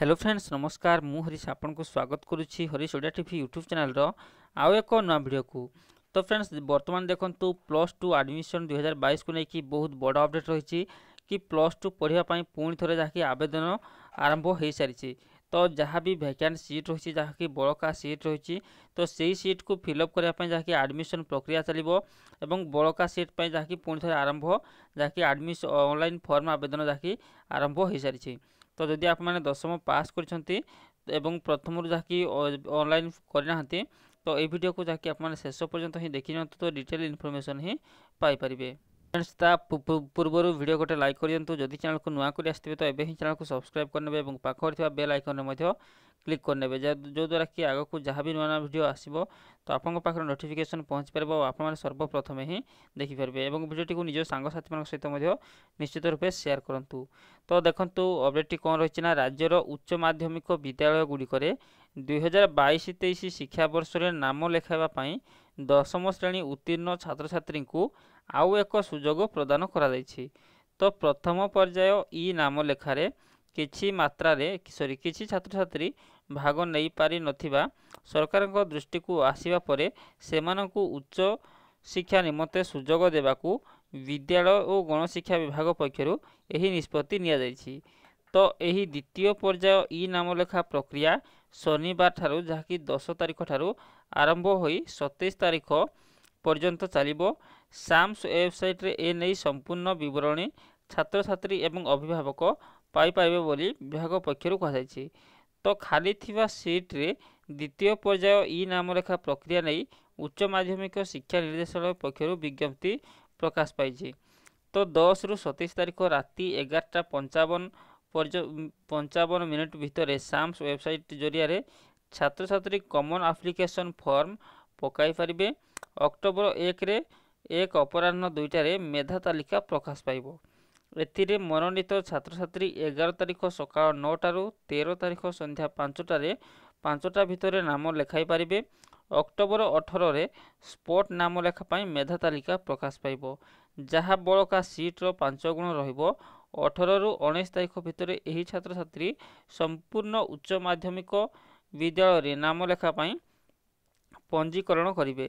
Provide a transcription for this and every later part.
hello friends নমস্কার মু হরিশ আপনার স্বাগত করুছি হরিশ ওড়িয়া টিভি ইউট্যুব চ্যানেলর আউ এক নূয়া ভিডিওকু তো ফ্রেন্ডস বর্তমান দেখন্তু প্লস টু আডমিশন দুই হাজার বাইশকু নেই বহুত বড় অপডেট রয়েছে কি প্লস টু পড়া পুঁ থরে যাকে আবেদন আরম্ভ হয়ে সারিছে তো যা বি ভ্যাকান্ট সিট রয়েছে যাকে বড়কা সিট রয়েছে তো সেই সিট্কু ফিল আপ করা যাকে আডমিশন প্রক্রিয়া চলব এবং বড়কা সিট যাকে পুঁ থরে আরম্ভ যাকে আডমিশন অনলাইন ফর্ম আবেদন যাকে আরম্ভ হয়ে সারিছে ତ ଯଦି ଆପଣମାନେ ଦଶମ ପାସ୍ କରିଛନ୍ତି ଏବଂ ପ୍ରଥମରୁ ଯାହାକି ଅନଲାଇନ୍ କରିନାହାନ୍ତି ତ ଏହି ଭିଡ଼ିଓକୁ ଯାହାକି ଆପଣମାନେ ଶେଷ ପର୍ଯ୍ୟନ୍ତ ହିଁ ଦେଖିନିଅନ୍ତୁ ତ ଡିଟେଲ୍ ଇନଫର୍ମେସନ୍ ହିଁ ପାଇପାରିବେ ফ্রেন্ডস তা পূর্বরু ভিডিও গোটে লাইক করে দিও যদি চ্যানেলকে নূয়া করে আসবে তো এবে হি চ্যানেলকে সবসক্রাইব করে নেবে এবং পাখরে থাকা বেল আইকনে মধ্যে ক্লিক করে নেবে যদ্বারা কি আগুক যা বি নূয়া নূয়া ভিডিও আসব তো আপনার পাখে নোটিফিকেসন পৌঁছি পাব আপনার সর্বপ্রথমে হি দেখিপারে এবং ভিডিওটি নিজ সাংসাথী মান সহ নিশ্চিত রূপে সেয়ার করতু তো দেখুন অপডেটটি কম রয়েছে না রাজ্যর উচ্চ মাধ্যমিক বিদ্যালয়গুড়ি দুই হাজার বাইশ তেইশ শিক্ষাবর্ষের নাম লেখাইবা দশম শ্রেণী উত্তীর্ণ ছাত্রছাত্রী ଆଉ ଏକ ସୁଯୋଗ ପ୍ରଦାନ କରାଯାଇଛି ତ ପ୍ରଥମ ପର୍ଯ୍ୟାୟ ଇ ନାମ ଲେଖାରେ କିଛି ମାତ୍ରାରେ ସରି କିଛି ଛାତ୍ରଛାତ୍ରୀ ଭାଗ ନେଇପାରିନଥିବା ସରକାରଙ୍କ ଦୃଷ୍ଟିକୁ ଆସିବା ପରେ ସେମାନଙ୍କୁ ଉଚ୍ଚ ଶିକ୍ଷା ନିମନ୍ତେ ସୁଯୋଗ ଦେବାକୁ ବିଦ୍ୟାଳୟ ଓ ଗଣଶିକ୍ଷା ବିଭାଗ ପକ୍ଷରୁ ଏହି ନିଷ୍ପତ୍ତି ନିଆଯାଇଛି ତ ଏହି ଦ୍ୱିତୀୟ ପର୍ଯ୍ୟାୟ ଇ ନାମଲେଖା ପ୍ରକ୍ରିୟା ଶନିବାର ଠାରୁ ଯାହାକି ଦଶ ତାରିଖ ଠାରୁ ଆରମ୍ଭ ହୋଇ ସତେଇଶ ତାରିଖ ପର୍ଯ୍ୟନ୍ତ ଚାଲିବ ସାମ୍ସ ୱେବସାଇଟ୍ରେ ଏ ନେଇ ସମ୍ପୂର୍ଣ୍ଣ ବିବରଣୀ ଛାତ୍ରଛାତ୍ରୀ ଏବଂ ଅଭିଭାବକ ପାଇପାରିବେ ବୋଲି ବିଭାଗ ପକ୍ଷରୁ କୁହାଯାଇଛି ତ ଖାଲି ଥିବା ସିଟ୍ରେ ଦ୍ୱିତୀୟ ପର୍ଯ୍ୟାୟ ଇ ନାମଲେଖା ପ୍ରକ୍ରିୟା ନେଇ ଉଚ୍ଚ ମାଧ୍ୟମିକ ଶିକ୍ଷା ନିର୍ଦ୍ଦେଶାଳୟ ପକ୍ଷରୁ ବିଜ୍ଞପ୍ତି ପ୍ରକାଶ ପାଇଛି ତ ଦଶରୁ ସତେଇଶ ତାରିଖ ରାତି ଏଗାରଟା ପଞ୍ଚାବନ ପଞ୍ଚାବନ ମିନିଟ୍ ଭିତରେ ସାମ୍ସ ୱେବସାଇଟ୍ ଜରିଆରେ ଛାତ୍ରଛାତ୍ରୀ କମନ୍ ଆପ୍ଲିକେସନ୍ ଫର୍ମ ପକାଇ ପାରିବେ ଅକ୍ଟୋବର ଏକରେ ଏକ ଅପରାହ୍ନ ଦୁଇଟାରେ ମେଧା ତାଲିକା ପ୍ରକାଶ ପାଇବ ଏଥିରେ ମନୋନୀତ ଛାତ୍ରଛାତ୍ରୀ ଏଗାର ତାରିଖ ସକାଳ ନଅଟାରୁ ତେର ତାରିଖ ସନ୍ଧ୍ୟା ପାଞ୍ଚଟାରେ ପାଞ୍ଚଟା ଭିତରେ ନାମ ଲେଖାଇ ପାରିବେ ଅକ୍ଟୋବର ଅଠରରେ ସ୍ପଟ୍ ନାମ ଲେଖା ପାଇଁ ମେଧା ତାଲିକା ପ୍ରକାଶ ପାଇବ ଯାହା ବଳକା ସିଟ୍ର ପାଞ୍ଚ ଗୁଣ ରହିବ ଅଠରରୁ ଉଣେଇଶ ତାରିଖ ଭିତରେ ଏହି ଛାତ୍ରଛାତ୍ରୀ ସମ୍ପୂର୍ଣ୍ଣ ଉଚ୍ଚ ମାଧ୍ୟମିକ ବିଦ୍ୟାଳୟରେ ନାମ ଲେଖା ପାଇଁ ପଞ୍ଜୀକରଣ କରିବେ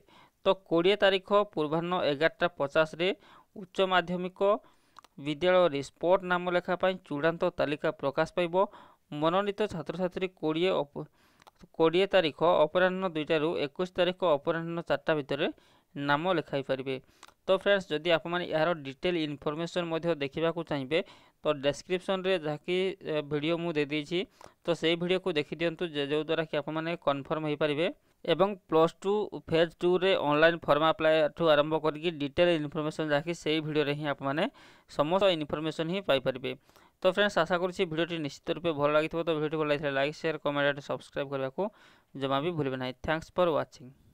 ତ କୋଡ଼ିଏ ତାରିଖ ପୂର୍ବାହ୍ନ ଏଗାରଟା ପଚାଶରେ ଉଚ୍ଚ ମାଧ୍ୟମିକ ବିଦ୍ୟାଳୟରେ ସ୍ପଟ୍ ନାମ ଲେଖା ପାଇଁ ଚୂଡ଼ାନ୍ତ ତାଲିକା ପ୍ରକାଶ ପାଇବ ମନୋନୀତ ଛାତ୍ରଛାତ୍ରୀ କୋଡ଼ିଏ କୋଡ଼ିଏ ତାରିଖ ଅପରାହ୍ନ ଦୁଇଟାରୁ ଏକୋଇଶ ତାରିଖ ଅପରାହ୍ନ ଚାରିଟା ଭିତରେ ନାମ ଲେଖାଇ ପାରିବେ ତ ଫ୍ରେଣ୍ଡସ୍ ଯଦି ଆପଣମାନେ ଏହାର ଡିଟେଲ୍ ଇନଫର୍ମେସନ୍ ମଧ୍ୟ ଦେଖିବାକୁ ଚାହିଁବେ ତ ଡେସ୍କ୍ରିପସନ୍ରେ ଯାହାକି ଭିଡ଼ିଓ ମୁଁ ଦେଇଦେଇଛି ତ ସେଇ ଭିଡ଼ିଓକୁ ଦେଖିଦିଅନ୍ତୁ ଯଦ୍ୱାରା କି ଆପଣମାନେ କନଫର୍ମ ହୋଇପାରିବେ ଏବଂ ପ୍ଲସ୍ ଟୁ ଫେଜ୍ ଟୁରେ ଅନଲାଇନ୍ ଫର୍ମ ଆପ୍ଲାଏଠୁ ଆରମ୍ଭ କରିକି ଡିଟେଲ୍ ଇନଫର୍ମେସନ୍ ଯାହାକି ସେଇ ଭିଡ଼ିଓରେ ହିଁ ଆପଣମାନେ ସମସ୍ତ ଇନଫର୍ମେସନ୍ ହିଁ ପାଇପାରିବେ ତ ଫ୍ରେଣ୍ଡସ୍ ଆଶା କରୁଛି ଭିଡ଼ିଓଟି ନିଶ୍ଚିତ ରୂପେ ଭଲ ଲାଗିଥିବ ତ ଭିଡ଼ିଓଟି ଭଲ ଲାଗିଥିଲା like share comment and subscribe କରିବାକୁ ଜମା ବି ଭୁଲିବେ ନାହିଁ ଥ୍ୟାଙ୍କସ୍ ଫର୍ ୱାଚିଂ